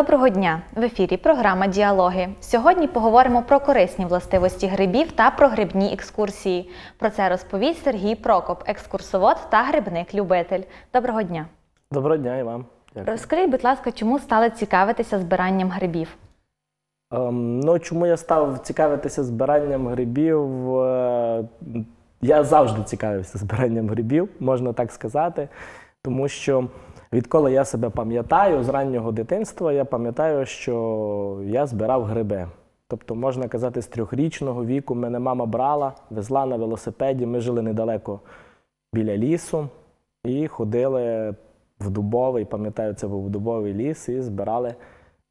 Доброго дня! В ефірі програма Діалоги. Сьогодні поговоримо про корисні властивості грибів та про грибні екскурсії. Про це розповість Сергій Прокоп, екскурсовод та грибник-любитель. Доброго дня! Доброго дня і вам. Дякую. Розкажіть, будь ласка, чому стали цікавитися збиранням грибів? Ем, ну, чому я став цікавитися збиранням грибів? Е, я завжди цікавився збиранням грибів, можна так сказати, тому що. Відколи я себе пам'ятаю з раннього дитинства, я пам'ятаю, що я збирав гриби. Тобто, можна казати, з трьохрічного віку мене мама брала, везла на велосипеді. Ми жили недалеко біля лісу і ходили в дубовий, пам'ятаю, це був дубовий ліс, і збирали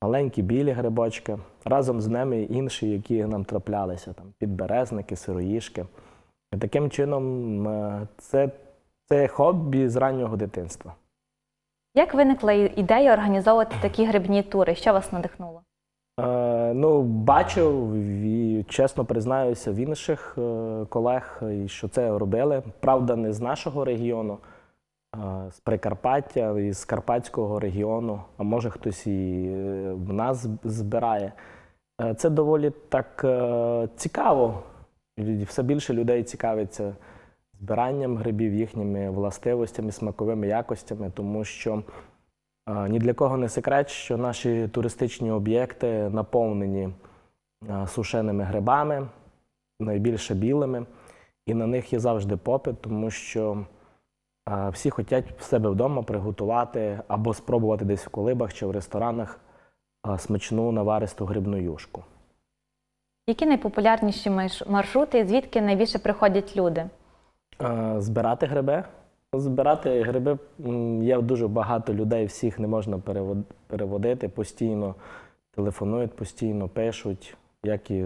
маленькі білі грибочки. Разом з ними інші, які нам траплялися, там підберезники, сироїшки. І таким чином, е, це, це хобі з раннього дитинства. Як виникла ідея організовувати такі грибні тури? Що вас надихнуло? Е, ну, бачив і чесно признаюся в інших е, колег, е, що це робили. Правда, не з нашого регіону, а з Прикарпаття, з Карпатського регіону, а може хтось і е, в нас збирає. Це доволі так цікаво. Все більше людей цікавиться збиранням грибів, їхніми властивостями, смаковими якостями, тому що е, ні для кого не секрет, що наші туристичні об'єкти наповнені е, сушеними грибами, найбільше білими, і на них є завжди попит, тому що е, всі хочуть в себе вдома приготувати або спробувати десь в колибах чи в ресторанах смачну наваристу грибну юшку. Які найпопулярніші маршрути і звідки найбільше приходять люди? Збирати гриби. Збирати гриби є дуже багато людей, всіх не можна переводити. Постійно телефонують, постійно пишуть, як і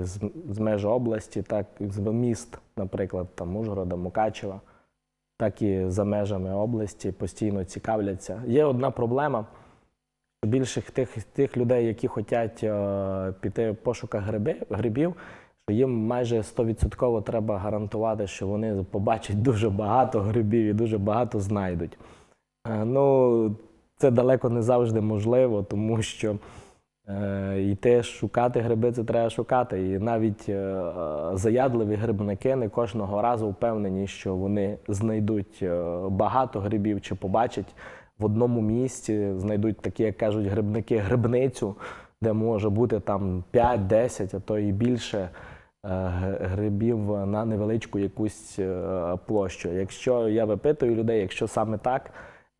з меж області, так і з міст, наприклад, там Ужгорода, Мукачева, так і за межами області постійно цікавляться. Є одна проблема. Більших тих тих людей, які хочуть е, піти в пошуках гриби, грибів, що їм майже 100% треба гарантувати, що вони побачать дуже багато грибів і дуже багато знайдуть. Е, ну, це далеко не завжди можливо, тому що е, йти шукати гриби, це треба шукати. І навіть е, заядливі грибники не кожного разу впевнені, що вони знайдуть багато грибів чи побачать в одному місці, знайдуть такі, як кажуть, грибники грибницю, де може бути там 5-10, а то і більше. Е, грибів на невеличку якусь е, площу. Якщо я випитую людей, якщо саме так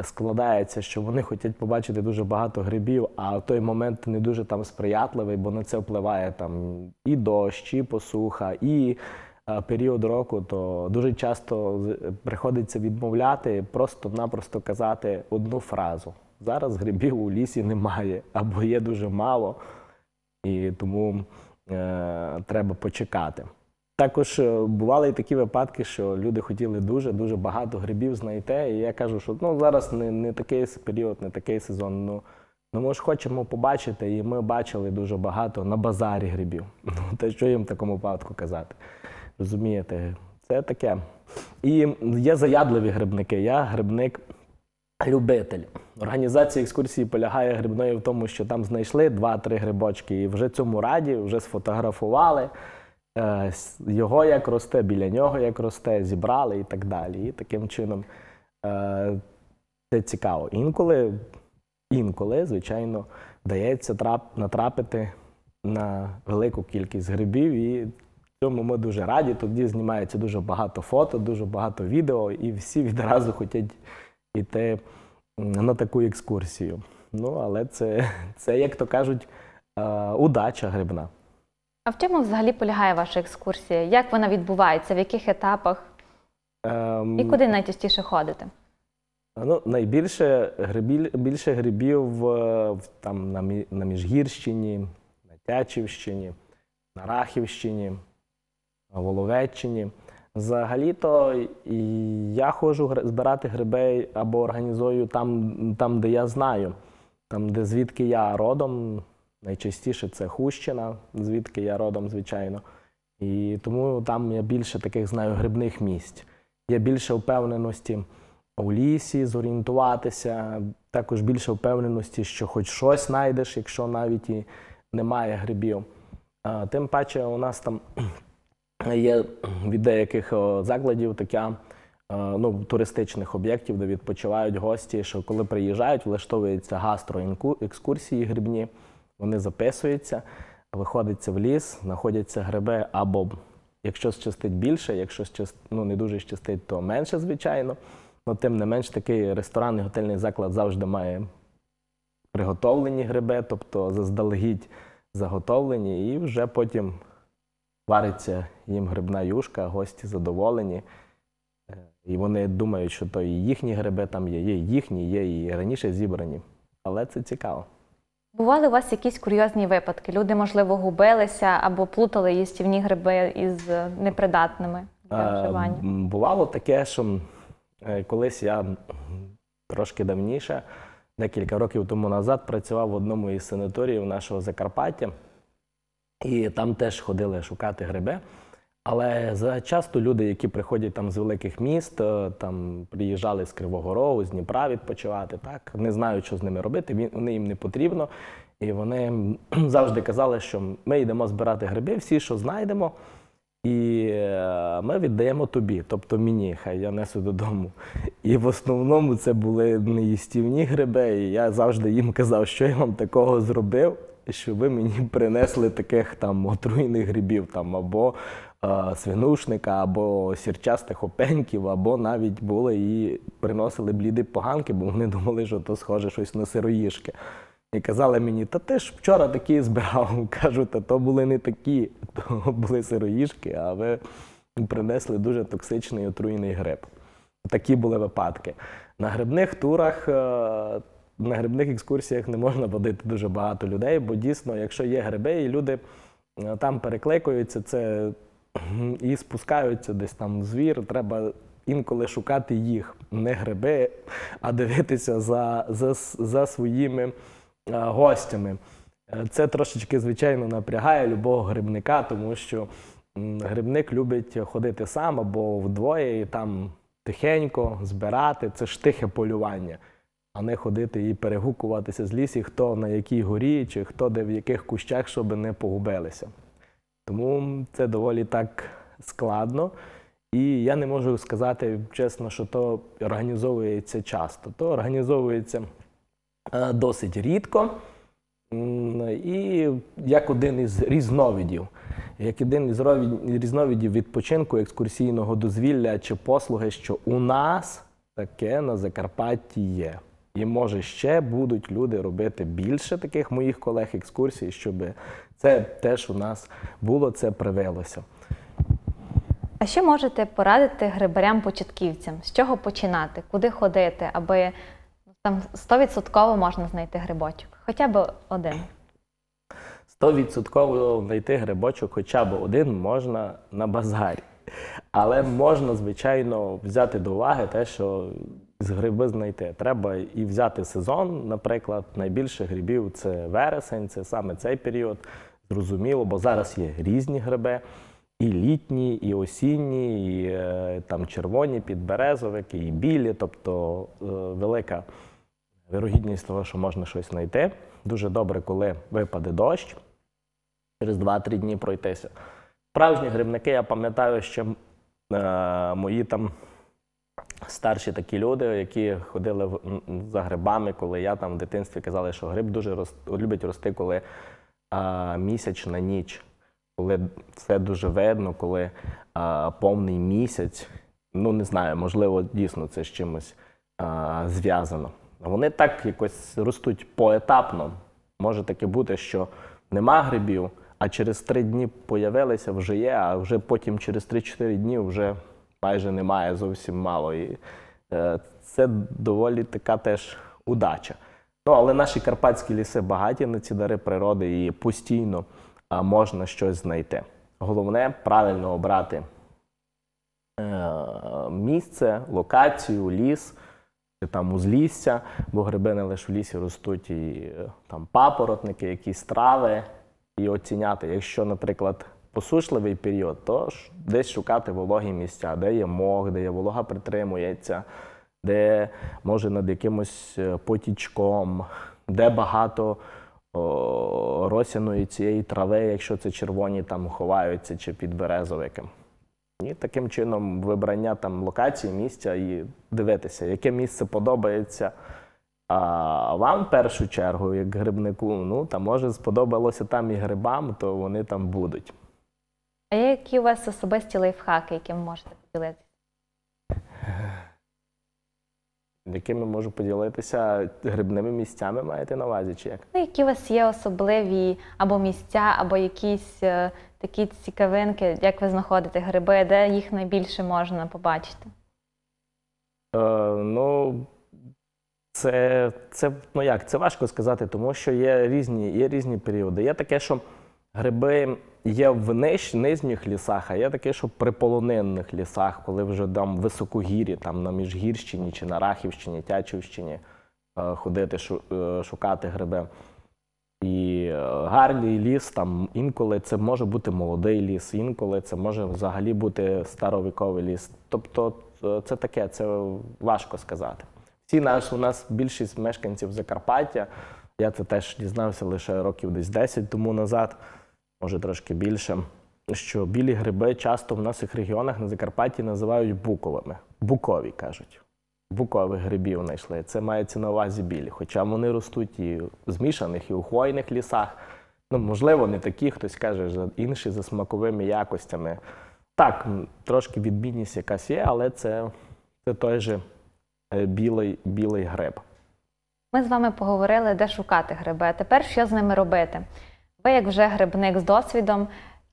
складається, що вони хочуть побачити дуже багато грибів, а в той момент не дуже там сприятливий, бо на це впливає там і дощ, і посуха, і е, період року, то дуже часто приходиться відмовляти, просто-напросто казати одну фразу. Зараз грибів у лісі немає або є дуже мало. І тому Е, треба почекати. Також е, бували і такі випадки, що люди хотіли дуже-дуже багато грибів знайти. І я кажу, що ну зараз не не такий період, не такий сезон. Ну ну ми ж хочемо побачити, і ми бачили дуже багато на базарі грибів. Ну Та що їм в такому випадку казати? Розумієте, це таке. І є заядливі грибники. Я грибник любитель. Організація екскурсії полягає грибною в тому, що там знайшли два-три грибочки, і вже цьому раді вже сфотографували. Е, його як росте, біля нього як росте, зібрали і так далі. І таким чином е, це цікаво. Інколи, інколи, звичайно, вдається натрапити на велику кількість грибів, і цьому ми дуже раді. Тоді знімається дуже багато фото, дуже багато відео, і всі відразу хочуть іти на таку екскурсію. Ну, але це, це як то кажуть, е, удача грибна. А в чому взагалі полягає ваша екскурсія? Як вона відбувається, в яких етапах? Ем... І куди найчастіше ходити? Ну, Найбільше грибіль, більше грибів е, там, на на Міжгірщині, на Тячівщині, на Рахівщині, на Воловеччині. Взагалі-то я ходжу збирати гриби або організую там, там, де я знаю, там, де звідки я родом. Найчастіше це Хущина, звідки я родом, звичайно. І тому там я більше таких знаю грибних місць. Є більше впевненості у лісі, зорієнтуватися, також більше впевненості, що хоч щось знайдеш, якщо навіть і немає грибів. Тим паче, у нас там є е, від деяких закладів така. Е, ну, туристичних об'єктів, де відпочивають гості, що коли приїжджають, влаштовуються гастроекскурсії грибні, вони записуються, виходяться в ліс, знаходяться гриби або якщо щастить більше, якщо щаст... ну, не дуже щастить, то менше, звичайно. Но, ну, тим не менш, такий ресторан і готельний заклад завжди має приготовлені гриби, тобто заздалегідь заготовлені, і вже потім Вариться їм грибна юшка, гості задоволені. Е, і вони думають, що то і їхні гриби там є, є їхні, є і раніше зібрані. Але це цікаво. Бували у вас якісь курйозні випадки? Люди, можливо, губилися або плутали їстівні гриби із непридатними для е, вживання? Бувало таке, що е, колись я трошки давніше, декілька років тому назад, працював в одному із санаторіїв нашого Закарпаття. І там теж ходили шукати гриби. Але часто люди, які приходять там з великих міст, е, там приїжджали з Кривого Рогу, з Дніпра відпочивати, так не знають, що з ними робити. Він вони їм не потрібно. І вони завжди казали, що ми йдемо збирати гриби, всі, що знайдемо, і е, ми віддаємо тобі, тобто мені, хай я несу додому. І в основному це були неїстівні гриби. І я завжди їм казав, що я вам такого зробив що ви мені принесли таких там отруйних грибів, там або е, свинушника, або сірчастих опеньків, або навіть були і приносили бліди поганки, бо вони думали, що то схоже щось на сироїшки. І казали мені, та ти ж вчора такі збирав. Кажу, та то були не такі, то були сироїшки, а ви принесли дуже токсичний отруйний гриб. Такі були випадки. На грибних турах е, на грибних екскурсіях не можна водити дуже багато людей, бо дійсно, якщо є гриби, і люди е, там перекликуються це і спускаються десь там звір, треба. Інколи шукати їх не гриби, а дивитися за за, за своїми а, е, гостями. Е, це трошечки, звичайно, напрягає любого грибника, тому що грибник любить ходити сам або вдвоє і там тихенько збирати. Це ж тихе полювання а не ходити і перегукуватися з лісі, хто на якій горі, чи хто де в яких кущах, щоб не погубилися. Тому це доволі так складно. І я не можу сказати чесно, що то організовується часто. То організовується е, досить рідко. І як один із різновидів, як один із різновидів відпочинку, екскурсійного дозвілля чи послуги, що у нас таке на Закарпатті є. І може ще будуть люди робити більше таких моїх колег екскурсій, щоб це теж у нас було, це привелося. А що можете порадити грибарям-початківцям? З чого починати, куди ходити, аби там 100% можна знайти грибочок? Хоча б один. Стовідсотково знайти грибочок хоча б один можна на базарі. Але можна, звичайно, взяти до уваги те, що з гриби знайти. Треба і взяти сезон. Наприклад, найбільше грибів це вересень, це саме цей період. Зрозуміло, бо зараз є різні гриби. І літні, і осінні, і е, там червоні підберезовики, і білі, тобто е, велика вирогідність того, що можна щось знайти. Дуже добре, коли випаде дощ, через 2-3 дні пройтися. Справжні грибники, я пам'ятаю, що е, мої там старші такі люди, які ходили за грибами, коли я там в дитинстві казали, що гриб дуже роз... любить рости, коли а, на ніч, коли все дуже видно, коли а, повний місяць. Ну, не знаю, можливо, дійсно це з чимось а, зв'язано. Вони так якось ростуть поетапно. Може таке бути, що нема грибів, а через три дні появилися, вже є, а вже потім через 3-4 дні вже майже немає, зовсім мало. І е, це доволі така теж удача. Ну, Але наші карпатські ліси багаті на ці дари природи і постійно можна щось знайти. Головне правильно обрати е, місце, локацію, ліс. чи Там узлісся, бо гриби не лише в лісі ростуть і е, там папоротники, якісь трави, і оціняти. Якщо, наприклад, посушливий період, то десь шукати вологі місця, де є мох, де є волога притримується, де може над якимось е, потічком, де багато о, росяної цієї трави, якщо це червоні, там ховаються чи під березовиком. І таким чином вибрання там локації, місця і дивитися, яке місце подобається. А вам в першу чергу, як грибнику, ну там може сподобалося там і грибам, то вони там будуть. А які у вас особисті лайфхаки, якими можете поділитися? Якими можу поділитися грибними місцями маєте на увазі? чи як? Ну, Які у вас є особливі або місця, або якісь е, такі цікавинки, як ви знаходите гриби, де їх найбільше можна побачити? Е, ну, це це, ну як, це важко сказати, тому що є різні є різні періоди. Є таке, що гриби є в ниж, нижніх лісах, а є таке, що при полонинних лісах, коли вже там високогірі, там на Міжгірщині чи на Рахівщині, Тячівщині е, ходити, е, шукати гриби. І е, гарний ліс, там інколи це може бути молодий ліс, інколи це може взагалі бути старовіковий ліс. Тобто це таке, це важко сказати. Всі наші, у нас більшість мешканців Закарпаття, я це теж дізнався лише років десь 10 тому назад може трошки більше, що білі гриби часто в наших регіонах на Закарпатті називають буковими. Букові кажуть. Букових грибів знайшли. Це мається на увазі білі. Хоча вони ростуть і в змішаних, і у хвойних лісах. Ну, можливо, не такі, хтось каже, інші за смаковими якостями. Так, трошки відмінність якась є, але це це той же е, білий білий гриб. Ми з вами поговорили, де шукати гриби, а тепер що з ними робити. Ви, як вже грибник з досвідом,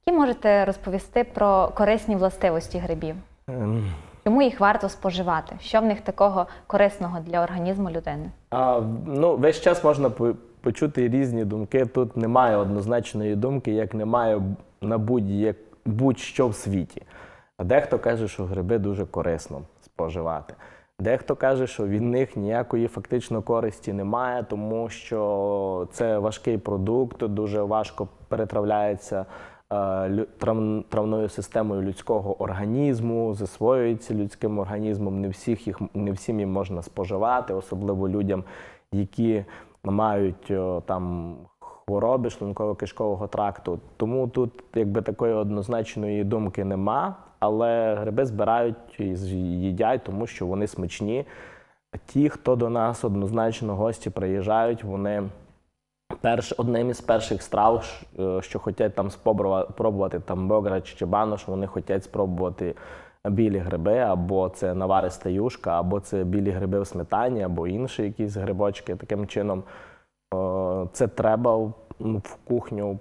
які можете розповісти про корисні властивості грибів? Ем. Чому їх варто споживати? Що в них такого корисного для організму людини? А, ну, весь час можна почути різні думки. Тут немає однозначної думки, як немає на будь-як будь-що в світі. А дехто каже, що гриби дуже корисно споживати. Дехто каже, що від них ніякої фактично користі немає, тому що це важкий продукт, дуже важко перетравляється е, травною системою людського організму, засвоюється людським організмом. Не всіх їх не всім їм можна споживати, особливо людям, які мають е, там хвороби шлунково-кишкового тракту. Тому тут якби такої однозначної думки нема але гриби збирають і їдять, тому що вони смачні. Ті, хто до нас однозначно гості приїжджають, вони перш, одним із перших страв, е, що хочуть там спробувати там бограч чи банош, вони хочуть спробувати білі гриби, або це навариста юшка, або це білі гриби в сметані, або інші якісь грибочки. Таким чином е, це треба в ну, кухню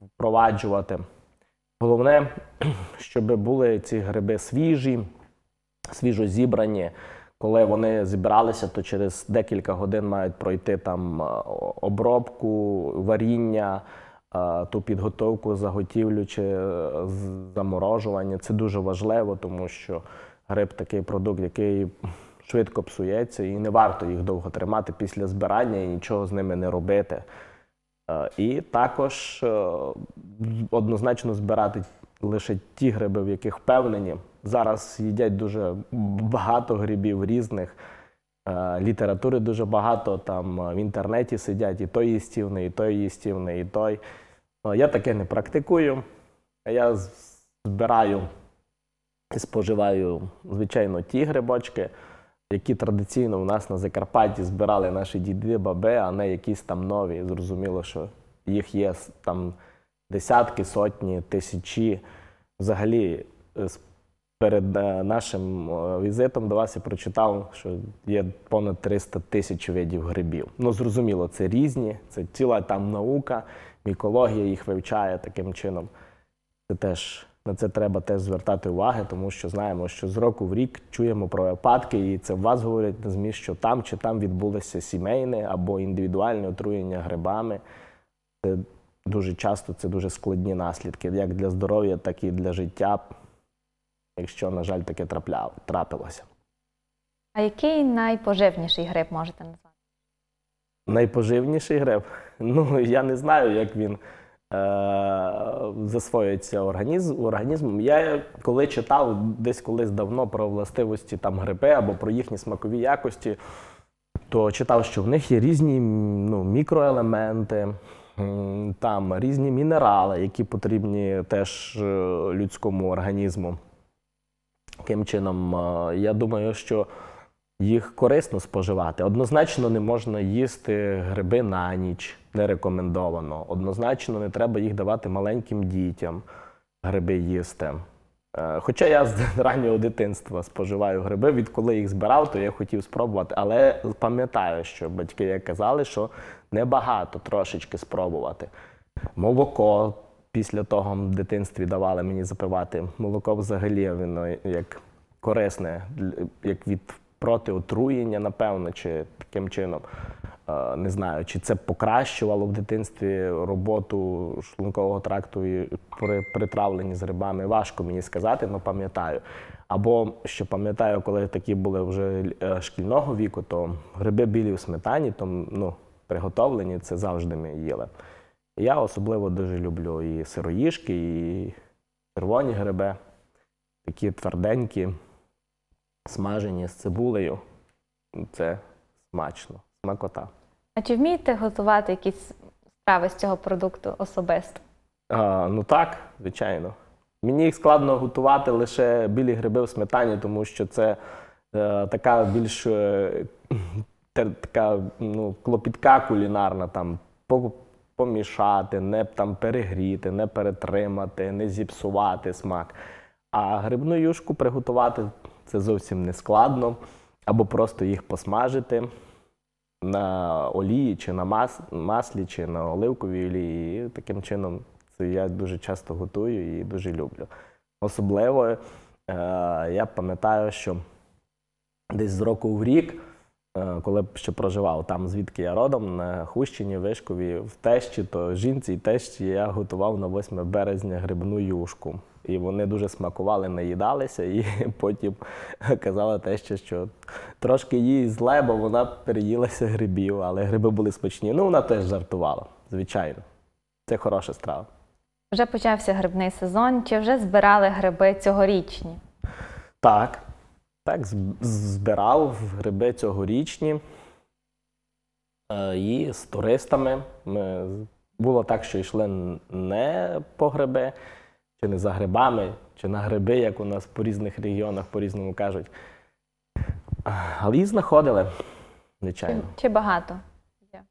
впроваджувати. Головне, щоб були ці гриби свіжі, свіжо зібрані. Коли вони зібралися, то через декілька годин мають пройти там е, обробку, варіння, е, ту підготовку, заготівлю чи е, заморожування. Це дуже важливо, тому що гриб такий продукт, який швидко псується, і не варто їх довго тримати після збирання і нічого з ними не робити. Е, і також е, однозначно збирати лише ті гриби, в яких впевнені. Зараз їдять дуже багато грибів різних. Е, літератури дуже багато, там в інтернеті сидять і той їстівний, і той їстівний, і той. Я таке не практикую. Я збираю і споживаю, звичайно, ті грибочки які традиційно у нас на Закарпатті збирали наші діди, баби, а не якісь там нові. Зрозуміло, що їх є там десятки, сотні, тисячі. Взагалі, е, перед е, нашим е, візитом до вас я прочитав, що є понад 300 тисяч видів грибів. Ну, зрозуміло, це різні, це ціла там наука, мікологія їх вивчає таким чином. Це теж на це треба теж звертати уваги, тому що знаємо, що з року в рік чуємо про випадки, і це вас говорять на змі, що там чи там відбулося сімейне або індивідуальне отруєння грибами. Це дуже часто це дуже складні наслідки, як для здоров'я, так і для життя, якщо, на жаль, таке трапляв, трапилося. А який найпоживніший гриб можете назвати? Найпоживніший гриб? Ну, я не знаю, як він. Е, засвоюється організм, організмом. Я коли читав десь колись давно про властивості там гриби або про їхні смакові якості, то читав, що в них є різні ну, мікроелементи, там різні мінерали, які потрібні теж е, людському організму. Таким чином, е, я думаю, що їх корисно споживати. Однозначно не можна їсти гриби на ніч, не рекомендовано. Однозначно не треба їх давати маленьким дітям гриби їсти. Е, хоча я з раннього дитинства споживаю гриби, відколи їх збирав, то я хотів спробувати. Але пам'ятаю, що батьки казали, що небагато трошечки спробувати. Молоко після того в дитинстві давали мені запивати. Молоко взагалі воно як корисне, як від проти отруєння, напевно, чи таким чином. Е, не знаю, чи це покращувало в дитинстві роботу шлункового тракту і при притравленні з грибами. Важко мені сказати, але пам'ятаю. Або що пам'ятаю, коли такі були вже е, шкільного віку, то гриби білі в сметані, то ну, приготовлені, це завжди ми їли. Я особливо дуже люблю і сироїшки, і червоні гриби, такі тверденькі смажені з цибулею. Це смачно, смакота. А чи вмієте готувати якісь страви з цього продукту особисто? А, Ну так, звичайно. Мені їх складно готувати лише білі гриби в сметані, тому що це е, така більш е, така ну, клопітка кулінарна, там помішати, не там перегріти, не перетримати, не зіпсувати смак. А грибну юшку приготувати це зовсім не складно. Або просто їх посмажити на олії, чи на мас... маслі, чи на оливковій олії. І таким чином це я дуже часто готую і дуже люблю. Особливо е, я пам'ятаю, що десь з року в рік, е, коли ще проживав там, звідки я родом, на Хущині, Вишкові, в тещі, то жінці і тещі я готував на 8 березня грибну юшку. І вони дуже смакували, наїдалися, і потім казала те, що трошки їй зле, бо вона переїлася грибів, але гриби були смачні. Ну, вона теж жартувала, звичайно. Це хороша страва. Вже почався грибний сезон. Чи вже збирали гриби цьогорічні? Так, так, збирав гриби цьогорічні. Е, і з туристами. ми Було так, що йшли не по гриби чи не за грибами, чи на гриби, як у нас по різних регіонах, по різному кажуть. Але їх знаходили, звичайно. Чи, чи багато?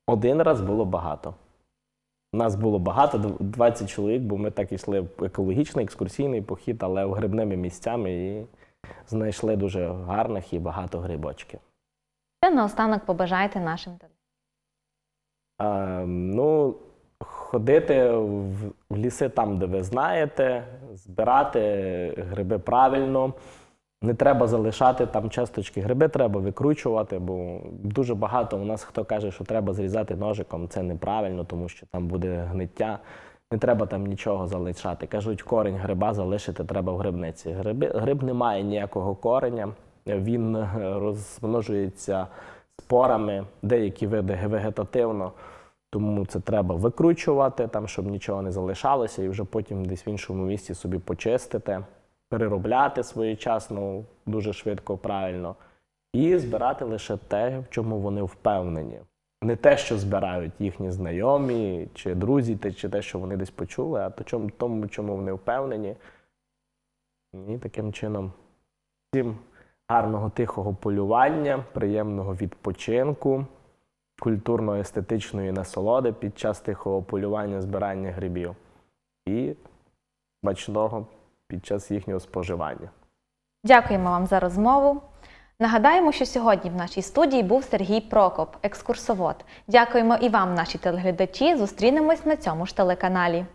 Один раз було багато. Нас було багато, 20 чоловік, бо ми так йшли в екологічний, екскурсійний похід, але грибними місцями і знайшли дуже гарних і багато грибочків. Що наостанок побажаєте нашим? А, ну, ходити в ліси там, де ви знаєте, збирати гриби правильно. Не треба залишати там часточки гриби, треба викручувати, бо дуже багато у нас хто каже, що треба зрізати ножиком, це неправильно, тому що там буде гниття. Не треба там нічого залишати. Кажуть, корінь гриба залишити треба в грибниці. Гриби, Гриб не має ніякого кореня, він е, розмножується спорами, деякі види вегетативно. Тому це треба викручувати, там, щоб нічого не залишалося, і вже потім десь в іншому місці собі почистити, переробляти своєчасно, дуже швидко, правильно, і збирати лише те, в чому вони впевнені. Не те, що збирають їхні знайомі чи друзі, чи те, що вони десь почули, а то тому, чому вони впевнені. І таким чином всім гарного тихого полювання, приємного відпочинку культурно-естетичної насолоди під час тихого полювання збирання грибів і бачного під час їхнього споживання. Дякуємо вам за розмову. Нагадаємо, що сьогодні в нашій студії був Сергій Прокоп, екскурсовод. Дякуємо і вам, наші телеглядачі. Зустрінемось на цьому ж телеканалі.